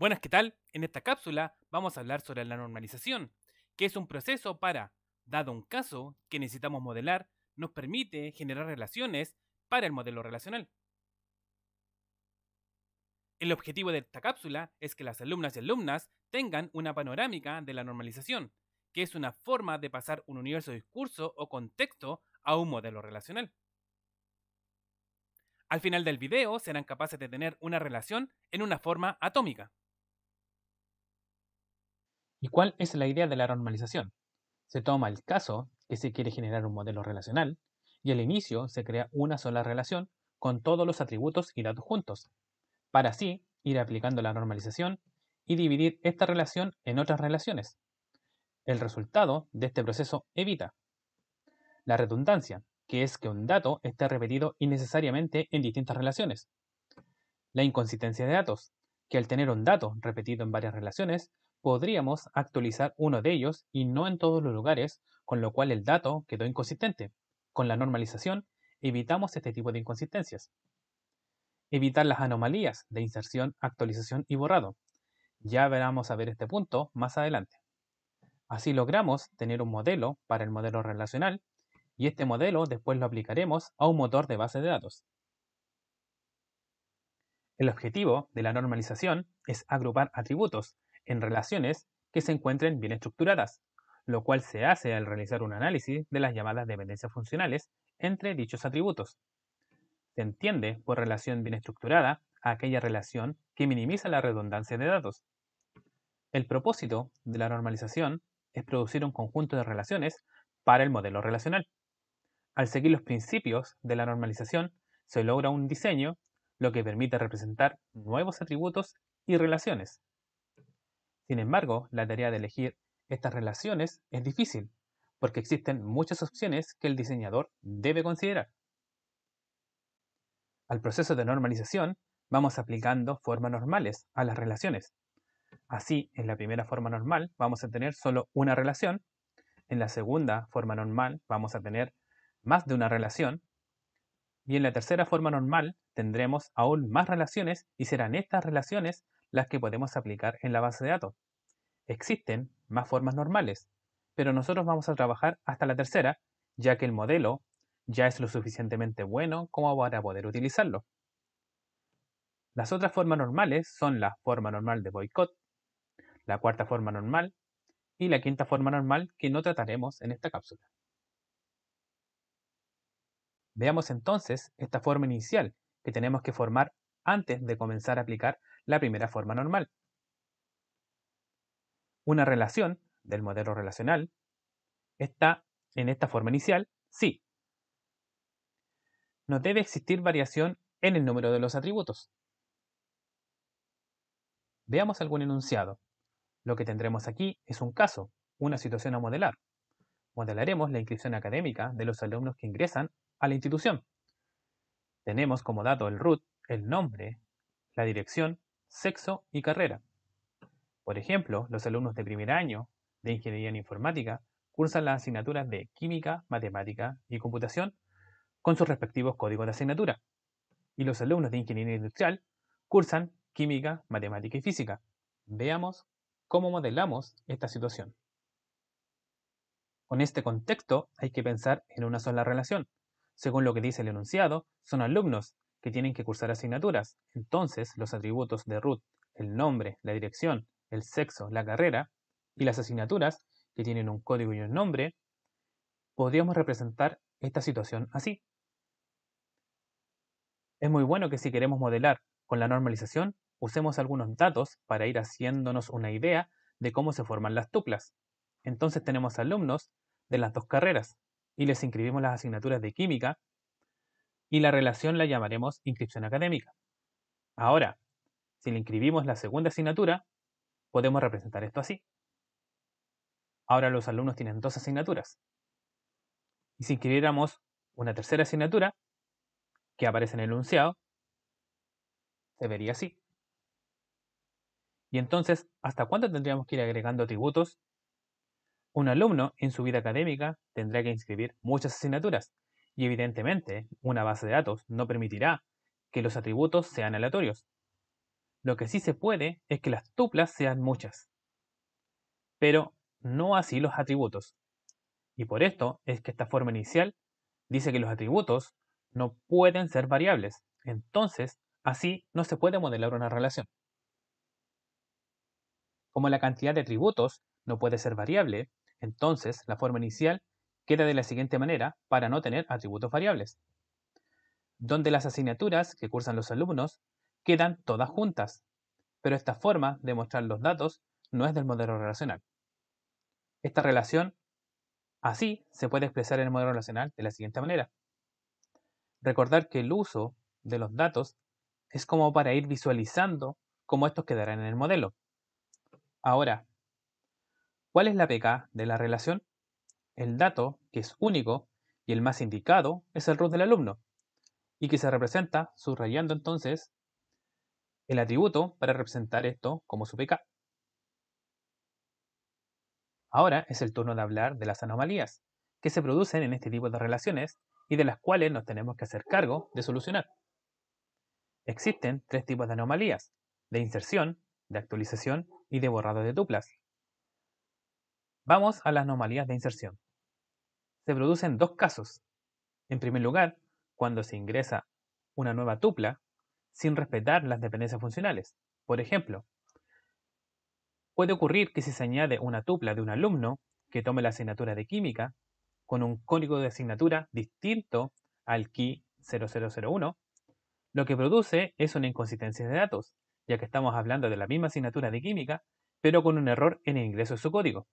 Buenas, ¿qué tal? En esta cápsula vamos a hablar sobre la normalización, que es un proceso para, dado un caso que necesitamos modelar, nos permite generar relaciones para el modelo relacional. El objetivo de esta cápsula es que las alumnas y alumnas tengan una panorámica de la normalización, que es una forma de pasar un universo discurso o contexto a un modelo relacional. Al final del video serán capaces de tener una relación en una forma atómica. ¿Y cuál es la idea de la normalización? Se toma el caso que se quiere generar un modelo relacional y al inicio se crea una sola relación con todos los atributos y datos juntos, para así ir aplicando la normalización y dividir esta relación en otras relaciones. El resultado de este proceso evita la redundancia, que es que un dato esté repetido innecesariamente en distintas relaciones. La inconsistencia de datos, que al tener un dato repetido en varias relaciones, podríamos actualizar uno de ellos y no en todos los lugares, con lo cual el dato quedó inconsistente. Con la normalización evitamos este tipo de inconsistencias. Evitar las anomalías de inserción, actualización y borrado. Ya veremos a ver este punto más adelante. Así logramos tener un modelo para el modelo relacional y este modelo después lo aplicaremos a un motor de base de datos. El objetivo de la normalización es agrupar atributos en relaciones que se encuentren bien estructuradas, lo cual se hace al realizar un análisis de las llamadas dependencias funcionales entre dichos atributos. Se entiende por relación bien estructurada aquella relación que minimiza la redundancia de datos. El propósito de la normalización es producir un conjunto de relaciones para el modelo relacional. Al seguir los principios de la normalización, se logra un diseño, lo que permite representar nuevos atributos y relaciones. Sin embargo, la tarea de elegir estas relaciones es difícil, porque existen muchas opciones que el diseñador debe considerar. Al proceso de normalización, vamos aplicando formas normales a las relaciones. Así, en la primera forma normal vamos a tener solo una relación, en la segunda forma normal vamos a tener más de una relación, y en la tercera forma normal tendremos aún más relaciones y serán estas relaciones las que podemos aplicar en la base de datos. Existen más formas normales, pero nosotros vamos a trabajar hasta la tercera, ya que el modelo ya es lo suficientemente bueno como para poder utilizarlo. Las otras formas normales son la forma normal de boicot, la cuarta forma normal y la quinta forma normal que no trataremos en esta cápsula. Veamos entonces esta forma inicial que tenemos que formar antes de comenzar a aplicar la primera forma normal. Una relación del modelo relacional está en esta forma inicial, sí. No debe existir variación en el número de los atributos. Veamos algún enunciado. Lo que tendremos aquí es un caso, una situación a modelar. Modelaremos la inscripción académica de los alumnos que ingresan a la institución. Tenemos como dato el root el nombre, la dirección, sexo y carrera. Por ejemplo, los alumnos de primer año de Ingeniería en Informática cursan las asignaturas de Química, Matemática y Computación con sus respectivos códigos de asignatura. Y los alumnos de Ingeniería Industrial cursan Química, Matemática y Física. Veamos cómo modelamos esta situación. Con este contexto hay que pensar en una sola relación. Según lo que dice el enunciado, son alumnos que tienen que cursar asignaturas. Entonces, los atributos de root, el nombre, la dirección, el sexo, la carrera y las asignaturas, que tienen un código y un nombre, podríamos representar esta situación así. Es muy bueno que si queremos modelar con la normalización, usemos algunos datos para ir haciéndonos una idea de cómo se forman las tuplas. Entonces tenemos alumnos de las dos carreras y les inscribimos las asignaturas de química y la relación la llamaremos inscripción académica. Ahora, si le inscribimos la segunda asignatura, podemos representar esto así. Ahora los alumnos tienen dos asignaturas. Y si inscribiéramos una tercera asignatura, que aparece en el enunciado, se vería así. Y entonces, ¿hasta cuándo tendríamos que ir agregando atributos? Un alumno en su vida académica tendrá que inscribir muchas asignaturas, y evidentemente, una base de datos no permitirá que los atributos sean aleatorios. Lo que sí se puede es que las tuplas sean muchas. Pero no así los atributos. Y por esto es que esta forma inicial dice que los atributos no pueden ser variables. Entonces, así no se puede modelar una relación. Como la cantidad de atributos no puede ser variable, entonces la forma inicial queda de la siguiente manera para no tener atributos variables, donde las asignaturas que cursan los alumnos quedan todas juntas, pero esta forma de mostrar los datos no es del modelo relacional. Esta relación, así, se puede expresar en el modelo relacional de la siguiente manera. Recordar que el uso de los datos es como para ir visualizando cómo estos quedarán en el modelo. Ahora, ¿cuál es la PK de la relación? El dato que es único y el más indicado es el root del alumno, y que se representa subrayando entonces el atributo para representar esto como su pk. Ahora es el turno de hablar de las anomalías que se producen en este tipo de relaciones y de las cuales nos tenemos que hacer cargo de solucionar. Existen tres tipos de anomalías, de inserción, de actualización y de borrado de duplas. Vamos a las anomalías de inserción se producen dos casos. En primer lugar, cuando se ingresa una nueva tupla sin respetar las dependencias funcionales. Por ejemplo, puede ocurrir que si se añade una tupla de un alumno que tome la asignatura de química con un código de asignatura distinto al Key 0001, lo que produce es una inconsistencia de datos, ya que estamos hablando de la misma asignatura de química, pero con un error en el ingreso de su código.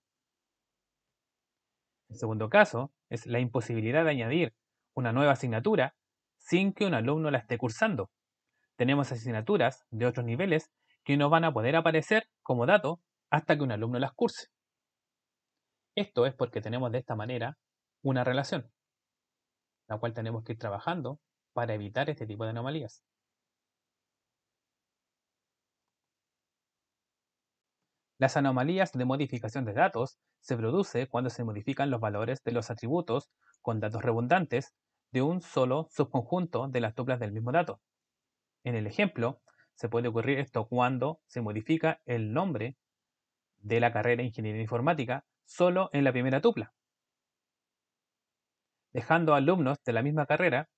El segundo caso es la imposibilidad de añadir una nueva asignatura sin que un alumno la esté cursando. Tenemos asignaturas de otros niveles que no van a poder aparecer como dato hasta que un alumno las curse. Esto es porque tenemos de esta manera una relación, la cual tenemos que ir trabajando para evitar este tipo de anomalías. Las anomalías de modificación de datos se produce cuando se modifican los valores de los atributos con datos redundantes de un solo subconjunto de las tuplas del mismo dato. En el ejemplo, se puede ocurrir esto cuando se modifica el nombre de la carrera de ingeniería informática solo en la primera tupla, dejando alumnos de la misma carrera,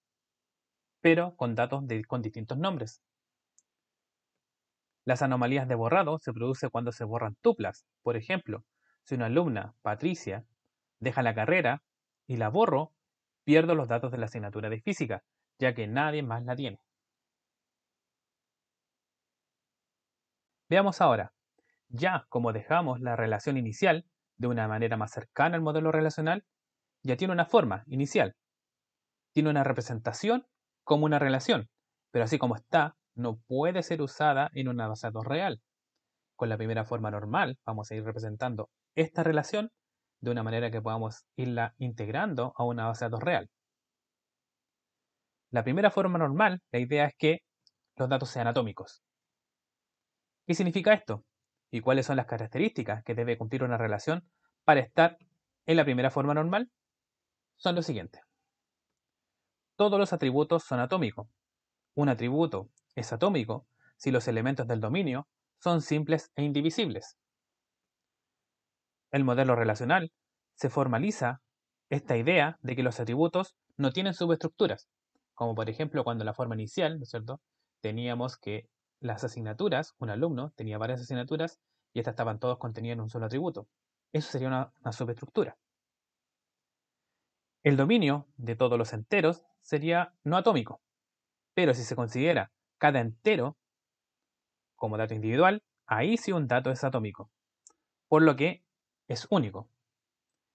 pero con datos con distintos nombres. Las anomalías de borrado se producen cuando se borran tuplas. Por ejemplo, si una alumna, Patricia, deja la carrera y la borro, pierdo los datos de la asignatura de física, ya que nadie más la tiene. Veamos ahora, ya como dejamos la relación inicial de una manera más cercana al modelo relacional, ya tiene una forma inicial. Tiene una representación como una relación, pero así como está, no puede ser usada en una base de datos real. Con la primera forma normal vamos a ir representando esta relación de una manera que podamos irla integrando a una base de datos real. La primera forma normal, la idea es que los datos sean atómicos. ¿Qué significa esto? ¿Y cuáles son las características que debe cumplir una relación para estar en la primera forma normal? Son los siguientes. Todos los atributos son atómicos. Un atributo es atómico si los elementos del dominio son simples e indivisibles. El modelo relacional se formaliza esta idea de que los atributos no tienen subestructuras, como por ejemplo cuando la forma inicial, ¿no es cierto? Teníamos que las asignaturas, un alumno tenía varias asignaturas y estas estaban todas contenidas en un solo atributo. Eso sería una subestructura. El dominio de todos los enteros sería no atómico, pero si se considera cada entero como dato individual, ahí sí un dato es atómico, por lo que es único.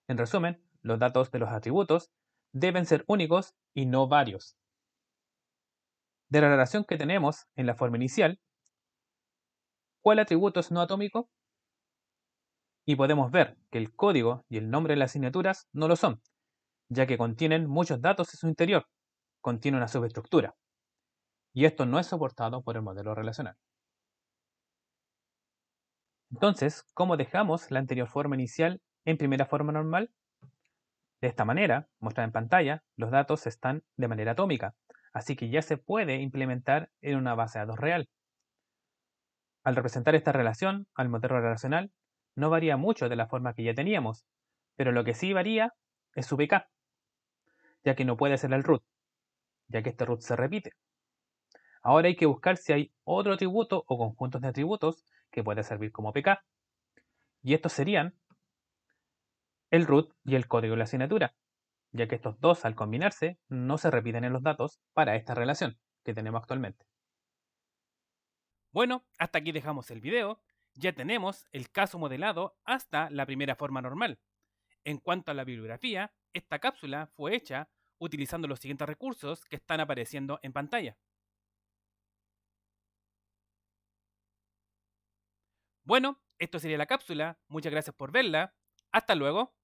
En resumen, los datos de los atributos deben ser únicos y no varios. De la relación que tenemos en la forma inicial, ¿cuál atributo es no atómico? Y podemos ver que el código y el nombre de las asignaturas no lo son, ya que contienen muchos datos en su interior, contiene una subestructura y esto no es soportado por el modelo relacional. Entonces, ¿cómo dejamos la anterior forma inicial en primera forma normal? De esta manera, mostrada en pantalla, los datos están de manera atómica, así que ya se puede implementar en una base de datos real. Al representar esta relación al modelo relacional, no varía mucho de la forma que ya teníamos, pero lo que sí varía es su PK, ya que no puede ser el root, ya que este root se repite. Ahora hay que buscar si hay otro atributo o conjuntos de atributos que pueda servir como PK. Y estos serían el root y el código de la asignatura, ya que estos dos al combinarse no se repiten en los datos para esta relación que tenemos actualmente. Bueno, hasta aquí dejamos el video. Ya tenemos el caso modelado hasta la primera forma normal. En cuanto a la bibliografía, esta cápsula fue hecha utilizando los siguientes recursos que están apareciendo en pantalla. Bueno, esto sería la cápsula. Muchas gracias por verla. Hasta luego.